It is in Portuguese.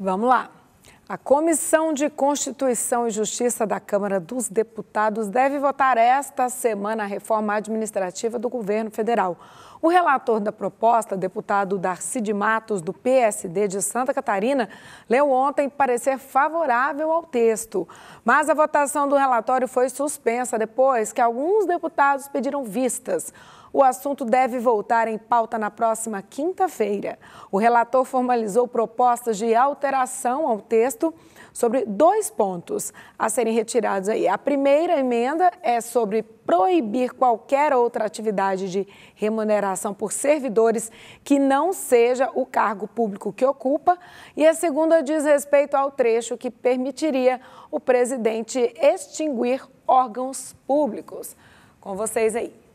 Vamos lá. A Comissão de Constituição e Justiça da Câmara dos Deputados deve votar esta semana a reforma administrativa do governo federal. O relator da proposta, deputado Darcy de Matos, do PSD de Santa Catarina, leu ontem parecer favorável ao texto. Mas a votação do relatório foi suspensa depois que alguns deputados pediram vistas. O assunto deve voltar em pauta na próxima quinta-feira. O relator formalizou propostas de alteração ao texto sobre dois pontos a serem retirados aí. A primeira emenda é sobre proibir qualquer outra atividade de remuneração por servidores que não seja o cargo público que ocupa, e a segunda diz respeito ao trecho que permitiria o presidente extinguir órgãos públicos. Com vocês aí.